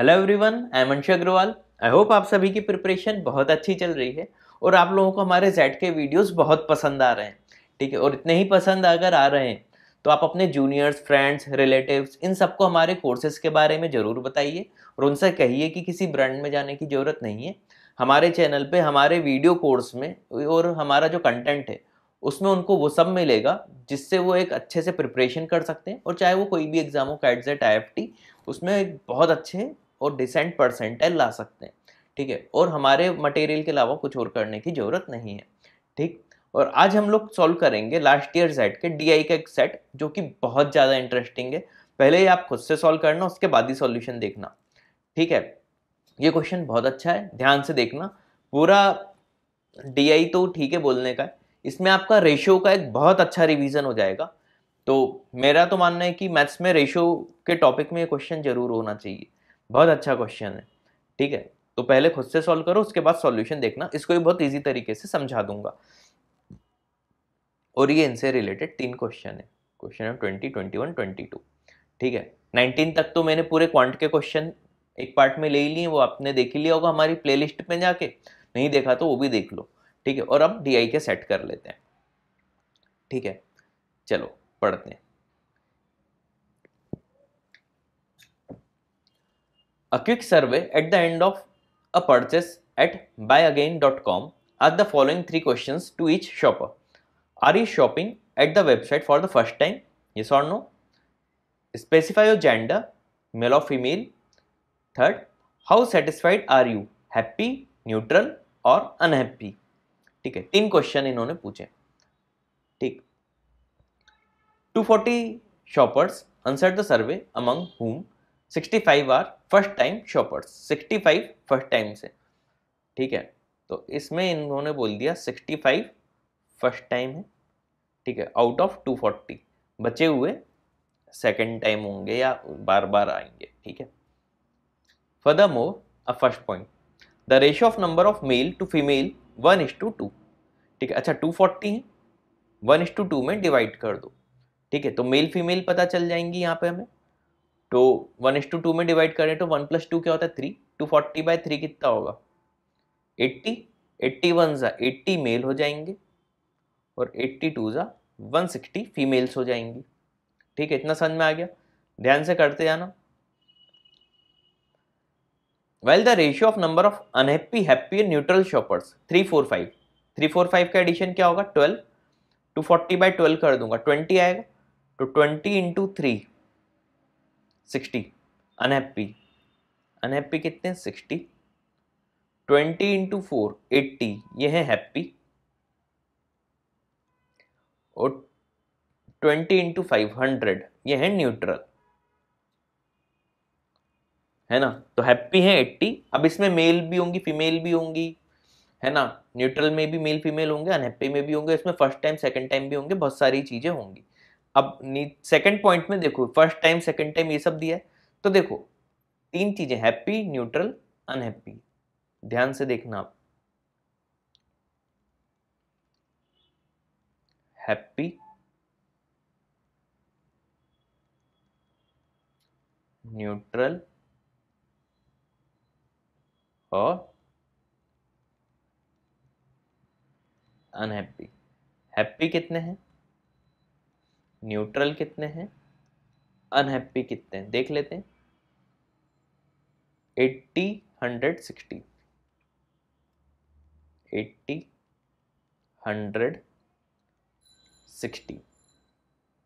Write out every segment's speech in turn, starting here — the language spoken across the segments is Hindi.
हेलो एवरीवन आई एम अंश अग्रवाल आई होप आप सभी की प्रिपरेशन बहुत अच्छी चल रही है और आप लोगों को हमारे जेड के वीडियोस बहुत पसंद आ रहे हैं ठीक है और इतने ही पसंद अगर आ रहे हैं तो आप अपने जूनियर्स फ्रेंड्स रिलेटिव्स इन सबको हमारे कोर्सेज के बारे में ज़रूर बताइए और उनसे कहिए कि किसी ब्रांड में जाने की ज़रूरत नहीं है हमारे चैनल पर हमारे वीडियो कोर्स में और हमारा जो कंटेंट है उसमें उनको वो सब मिलेगा जिससे वो एक अच्छे से प्रिपरेशन कर सकते हैं और चाहे वो कोई भी एग्ज़ाम हो कैट जेट आई उसमें एक बहुत अच्छे और डिसेंट परसेंटाइल ला सकते हैं ठीक है और हमारे मटेरियल के अलावा कुछ और करने की ज़रूरत नहीं है ठीक और आज हम लोग सॉल्व करेंगे लास्ट ईयर सेट के डी का एक सेट जो कि बहुत ज़्यादा इंटरेस्टिंग है पहले ही आप खुद से सॉल्व करना उसके बाद ही सॉल्यूशन देखना ठीक है ये क्वेश्चन बहुत अच्छा है ध्यान से देखना पूरा डी तो ठीक है बोलने का है इसमें आपका रेशियो का एक बहुत अच्छा रिविजन हो जाएगा तो मेरा तो मानना है कि मैथ्स में रेशियो के टॉपिक में ये क्वेश्चन जरूर होना चाहिए बहुत अच्छा क्वेश्चन है ठीक है तो पहले खुद से सॉल्व करो उसके बाद सॉल्यूशन देखना इसको भी बहुत इजी तरीके से समझा दूंगा और ये इनसे रिलेटेड तीन क्वेश्चन है question number twenty twenty one twenty two ठीक है नाइनटीन तक तो मैंने पूरे क्वांट के क्वेश्चन एक पार्ट में ले ही लिए वो आपने देख ही लिया होगा हमारी लिस्ट में जाके नहीं देखा तो वो भी देख लो ठीक है और अब डी के सेट कर लेते हैं ठीक है चलो पढ़ते हैं A quick survey at the end of a purchase at buyagain.com ask the following three questions to each shopper. Are you shopping at the website for the first time? Yes or no? Specify your gender, male or female. Third, how satisfied are you? Happy, neutral और अनहैप्पी ठीक है तीन क्वेश्चन इन्होंने पूछे ठीक 240 shoppers answer the survey among whom 65 are first time shoppers 65 first time से ठीक है तो इसमें इन्होंने बोल दिया 65 फर्स्ट टाइम है ठीक है आउट ऑफ 240 बचे हुए सेकेंड टाइम होंगे या बार बार आएंगे ठीक है furthermore a first point the ratio of number of male to female one is to two ठीक है अच्छा टू फोर्टी है वन इज टू टू में डिवाइड कर दो ठीक है तो मेल फीमेल पता चल जाएंगी यहाँ पे हमें तो वन एस टू टू में डिवाइड करें तो वन प्लस टू क्या होता है three two forty by three कितना होगा एट्टी एट्टी वन ज़ा एट्टी मेल हो जाएंगे और एट्टी टू ज़ा वन सिक्सटी फीमेल्स हो जाएंगी ठीक है इतना समझ में आ गया ध्यान से करते जाना well the ratio of number of unhappy happy neutral shoppers three four five three four five का एडिशन क्या होगा twelve two forty by twelve कर दूंगा ट्वेंटी आएगा तो twenty into three sixty unhappy unhappy कितने sixty twenty into four eighty ये है हैप्पी और ट्वेंटी इंटू फाइव हंड्रेड ये है न्यूट्रल है ना तो हैप्पी है एट्टी अब इसमें मेल भी होंगी फीमेल भी होंगी है ना न्यूट्रल में भी मेल फीमेल होंगे अनहैप्पी में भी होंगे इसमें फर्स्ट टाइम सेकंड टाइम भी होंगे बहुत सारी चीज़ें होंगी अब सेकंड पॉइंट में देखो फर्स्ट टाइम सेकंड टाइम ये सब दिया है तो देखो तीन चीजें हैप्पी न्यूट्रल अनहैप्पी ध्यान से देखना आप हैप्पी न्यूट्रल और अनहैप्पी हैप्पी कितने हैं न्यूट्रल कितने हैं अनहैप्पी कितने हैं देख लेते हैं eighty hundred sixty eighty hundred sixty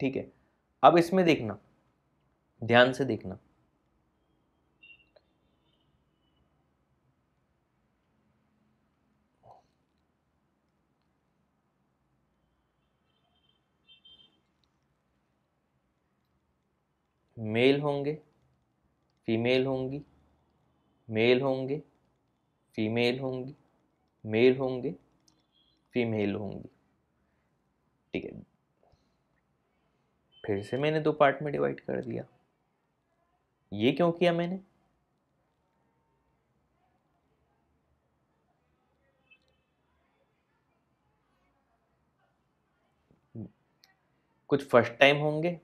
ठीक है अब इसमें देखना ध्यान से देखना मेल होंगे फीमेल होंगी मेल होंगे फीमेल होंगी मेल होंगे फीमेल होंगी ठीक है फिर से मैंने दो पार्ट में डिवाइड कर दिया ये क्यों किया मैंने कुछ फर्स्ट टाइम होंगे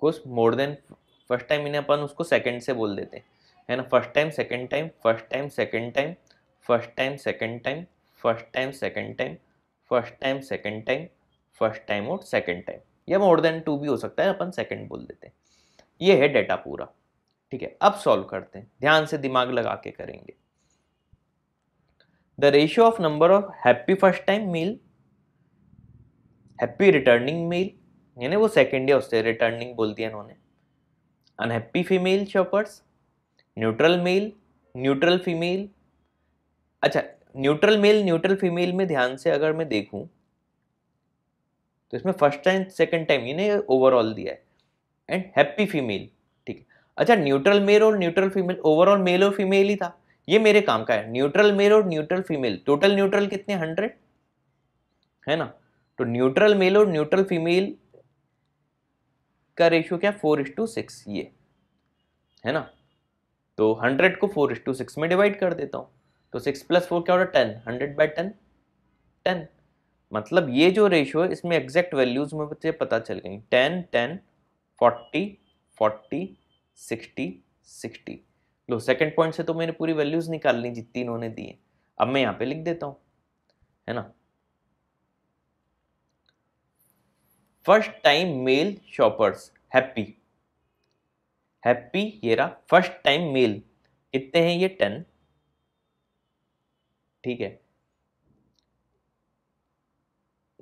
कुछ मोर देन फर्स्ट टाइम इन्हें अपन उसको सेकंड से बोल देते हैं है ना first time second time first time second time first time second time first time second time first time second time first time और सेकंड टाइम या मोर देन टू भी हो सकता है अपन सेकंड बोल देते हैं ये है डेटा पूरा ठीक है अब सॉल्व करते हैं ध्यान से दिमाग लगा के करेंगे the ratio of number of happy first time male happy returning male यानी वो सेकेंड डे उससे रिटर्निंग बोल दिया इन्होंने unhappy female shoppers neutral male neutral female अच्छा न्यूट्रल मेल न्यूट्रल फीमेल में ध्यान से अगर मैं देखूं तो इसमें फर्स्ट टाइम सेकंड टाइम यानी ओवरऑल दिया है एंड हैप्पी फीमेल ठीक है अच्छा न्यूट्रल मेल और न्यूट्रल फीमेल ओवरऑल मेल और फीमेल ही था ये मेरे काम का है न्यूट्रल मेल और न्यूट्रल फीमेल टोटल न्यूट्रल कितने हंड्रेड है ना तो न्यूट्रल मेल और न्यूट्रल फीमेल इसका रेशियो क्या फोर इज टू सिक्स ये है ना तो हंड्रेड को फोर इज टू सिक्स में डिवाइड कर देता हूँ तो सिक्स प्लस फोर क्या हो रहा है ten hundred by ten ten मतलब ये जो रेशियो है इसमें एग्जैक्ट वैल्यूज में मुझे पता चल गई ten ten forty forty sixty sixty लो सेकेंड पॉइंट से तो मैंने पूरी वैल्यूज निकाल ली जितनी इन्होंने दी है अब मैं यहाँ पे लिख देता हूँ है ना first time male shoppers happy happy ये रहा फर्स्ट टाइम मेल कितने हैं ये टेन ठीक है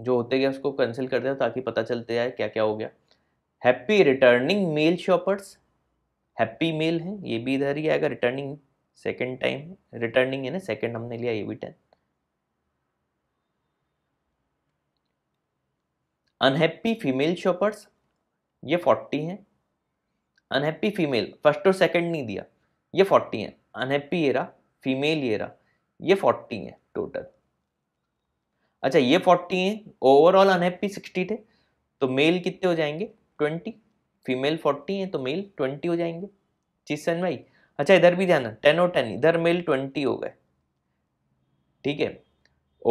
जो होते गया उसको कैंसिल कर दिया ताकि पता चलते जाए क्या क्या हो गया happy returning male shoppers happy male है ये भी इधर ही आएगा रिटर्निंग सेकेंड टाइम रिटर्निंग है ना सेकेंड हमने लिया ये भी टेन अनहैप्पी फीमेल शॉपर्स ये फोर्टी हैं अनहैप्पी फीमेल फर्स्ट और सेकंड नहीं दिया ये फोर्टी हैं अनहैप्पी ये रहा फीमेल एरा ये फोर्टी हैं टोटल अच्छा ये फोर्टी हैं ओवरऑल अनहैप्पी सिक्सटी थे तो मेल कितने हो जाएंगे ट्वेंटी फीमेल फोर्टी हैं तो मेल ट्वेंटी हो जाएंगे चीज सन भाई अच्छा इधर भी ध्यान टेन और टेन इधर मेल ट्वेंटी हो गए ठीक है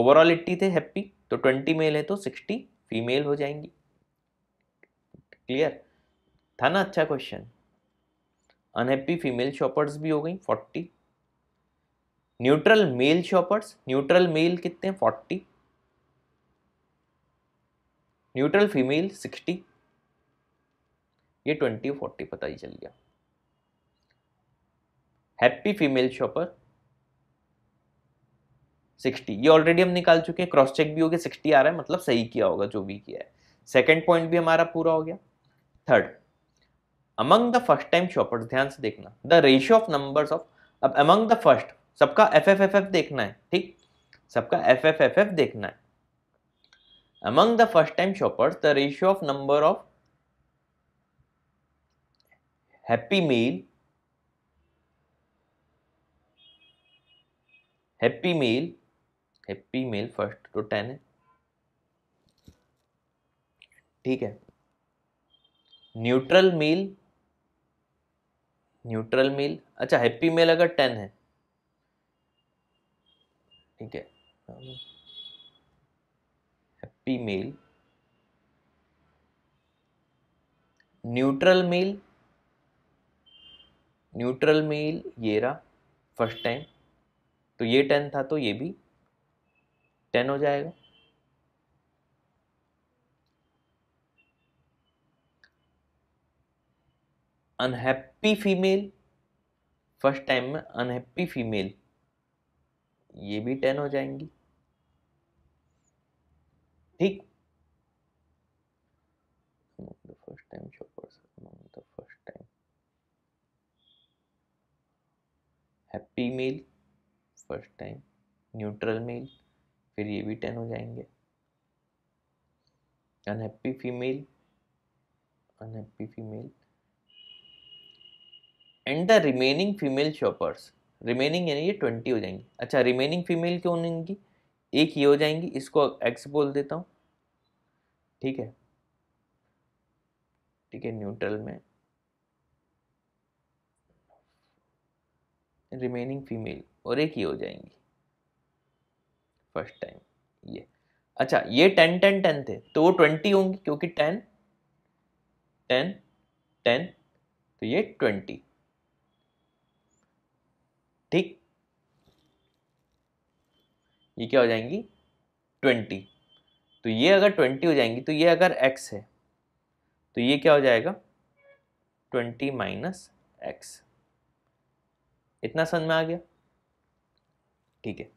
ओवरऑल एट्टी थे हैप्पी तो ट्वेंटी मेल है तो सिक्सटी फीमेल हो जाएंगी क्लियर था ना अच्छा क्वेश्चन अनहैप्पी फीमेल शॉपर्स भी हो गई forty neutral male shoppers neutral male कितने फोर्टी न्यूट्रल फीमेल सिक्सटी ये ट्वेंटी फोर्टी पता ही चल गया हैप्पी फीमेल शॉपर सिक्सटी ये ऑलरेडी हम निकाल चुके हैं क्रॉस चेक भी हो गया सिक्सटी आ रहा है मतलब सही किया होगा जो भी किया है सेकेंड पॉइंट भी हमारा पूरा हो गया third among the first time shoppers ध्यान से देखना the ratio of number of अब अमंग द फर्स्ट सबका एफ एफ एफ एफ देखना है ठीक सबका एफ एफ एफ एफ देखना है among the first time shoppers the ratio of number of happy meal happy meal है मेल फर्स्ट तो टेन है ठीक है न्यूट्रल मेल न्यूट्रल मेल अच्छा हैप्पी मेल अगर टेन है ठीक है happy male neutral male neutral male ये रहा फर्स्ट टाइम तो ये टेन था तो ये भी टेन हो जाएगा अनहैप्पी फीमेल फर्स्ट टाइम में अनहैप्पी फीमेल ये भी टेन हो जाएंगी ठीक फर्स्ट टाइम तो first time happy male first time neutral male फिर ये भी टेन हो जाएंगे unhappy female unhappy female and the remaining female shoppers remaining यानी ये ट्वेंटी हो जाएंगी अच्छा रिमेनिंग फीमेल क्यों होंगी एक ये हो जाएंगी इसको एक्स बोल देता हूँ ठीक है ठीक है न्यूट्रल में रिमेनिंग फीमेल और एक ही हो जाएंगी फर्स्ट टाइम ये अच्छा ये टेन टेन टेन थे तो वो ट्वेंटी होंगे क्योंकि टेन टेन टेन तो ये ट्वेंटी ठीक ये क्या हो जाएंगी ट्वेंटी तो ये अगर ट्वेंटी हो जाएंगी तो ये अगर एक्स है तो ये क्या हो जाएगा ट्वेंटी माइनस एक्स इतना समझ में आ गया ठीक है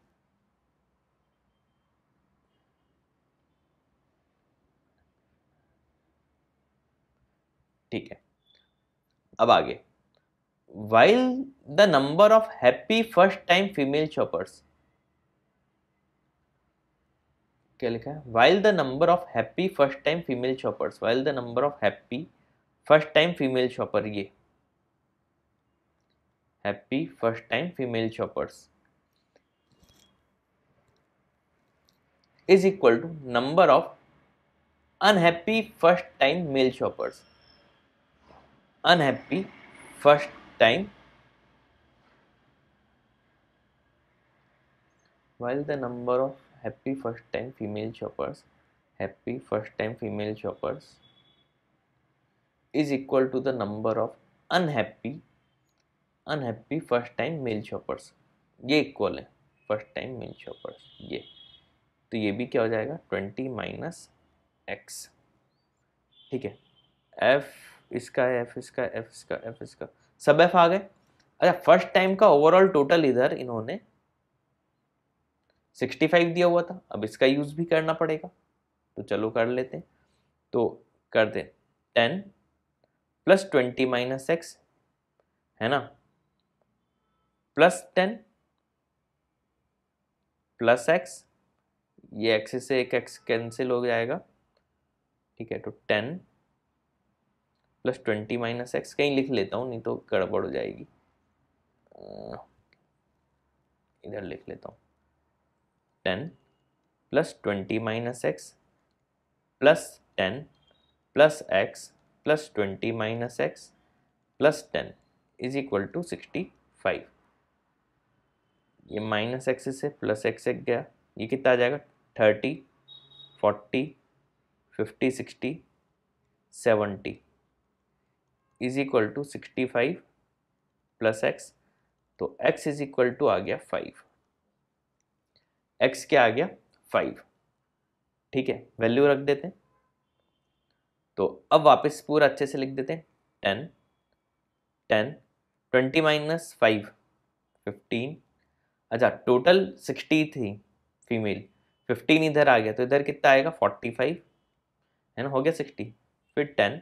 ठीक है अब आगे while the number of happy first time female shoppers क्या लिखा है while the number of happy first time female shoppers while the number of happy first time female shopper ये happy first time female shoppers is equal to number of unhappy first time male shoppers unhappy first time while the number of happy first time female shoppers happy first time female shoppers is equal to the number of unhappy unhappy first time male shoppers ये इक्वल है फर्स्ट टाइम मेल शॉपर्स ये तो ये भी क्या हो जाएगा ट्वेंटी माइनस एक्स ठीक है एफ इसका एफ इसका एफ इसका एफ इसका सब एफ आ गए अच्छा फर्स्ट टाइम का ओवरऑल टोटल इधर इन्होंने 65 दिया हुआ था अब इसका यूज़ भी करना पड़ेगा तो चलो कर लेते हैं तो कर दें ten plus twenty minus X है ना प्लस टेन प्लस एक्स ये एक्स से एक एक्स कैंसिल हो जाएगा ठीक है तो ten plus twenty minus X कहीं लिख लेता हूँ नहीं तो गड़बड़ हो जाएगी इधर लिख लेता हूँ ten plus twenty minus X plus ten plus X plus twenty minus X plus ten is equal to sixty five ये माइनस एक्स से प्लस एक्स एक गया ये कितना आ जाएगा thirty forty fifty sixty seventy is equal to sixty five plus X तो एक्स इज इक्वल टू आ गया फाइव एक्स क्या आ गया फाइव ठीक है वैल्यू रख देते हैं तो अब वापस पूरा अच्छे से लिख देते हैं ten ten twenty minus five fifteen अच्छा टोटल सिक्सटी थी फीमेल फिफ्टीन इधर आ गया तो इधर कितना आएगा फोर्टी फाइव है ना हो गया सिक्सटी फिर टेन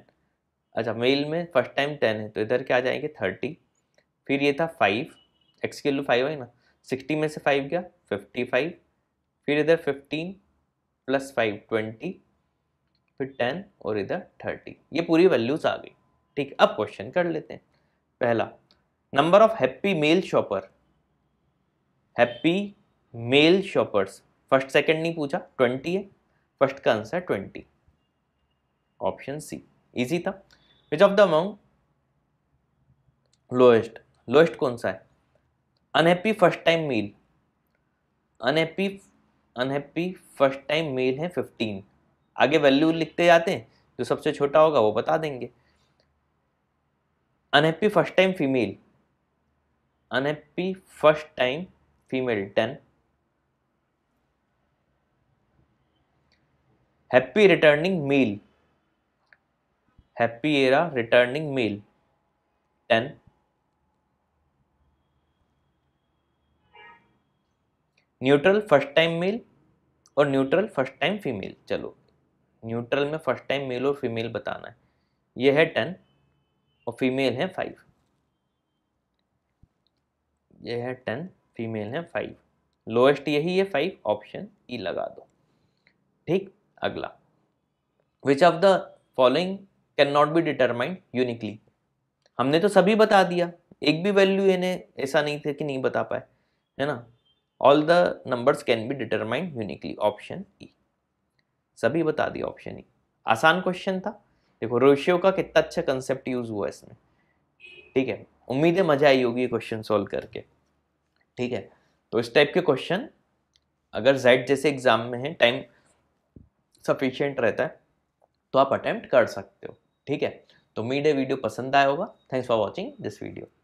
अच्छा मेल में फर्स्ट टाइम टेन है तो इधर क्या आ जाएंगे थर्टी फिर ये था फाइव एक्स के लू फाइव है ना सिक्सटी में से फाइव गया फिफ्टी फाइव फिर इधर फिफ्टीन प्लस फाइव ट्वेंटी फिर टेन और इधर थर्टी ये पूरी वैल्यूज आ गई ठीक अब क्वेश्चन कर लेते हैं पहला number of happy male shopper happy male shoppers first second नहीं पूछा ट्वेंटी है फर्स्ट का answer twenty option C easy था which of the amount lowest lowest कौन सा है unhappy first time meal unhappy unhappy first time male है फिफ्टीन आगे वैल्यू लिखते जाते हैं जो सबसे छोटा होगा वो बता देंगे unhappy first time female unhappy first time female ten happy returning male happy era returning male ten neutral first time male और न्यूट्रल फर्स्ट टाइम फीमेल चलो न्यूट्रल में फर्स्ट टाइम मेल और फीमेल बताना है यह है टेन और फीमेल है फाइव यह है टेन फीमेल है फाइव लोएस्ट यही है फाइव ऑप्शन ई लगा दो ठीक अगला which of the following can not be determined uniquely हमने तो सभी बता दिया एक भी वैल्यू इन्हें ऐसा नहीं था कि नहीं बता पाए है ना all the numbers can be determined uniquely option E सभी बता दिया ऑप्शन ई आसान क्वेश्चन था देखो रोशियो का कितना अच्छा कंसेप्ट यूज हुआ इसमें ठीक है उम्मीद है मजा आई होगी क्वेश्चन सॉल्व करके ठीक है तो इस टाइप के क्वेश्चन अगर जेड जैसे एग्जाम में है टाइम सफिशियंट रहता है तो आप अटेम्प्ट कर सकते हो ठीक है तो उम्मीद है वीडियो पसंद आया होगा thanks for watching this video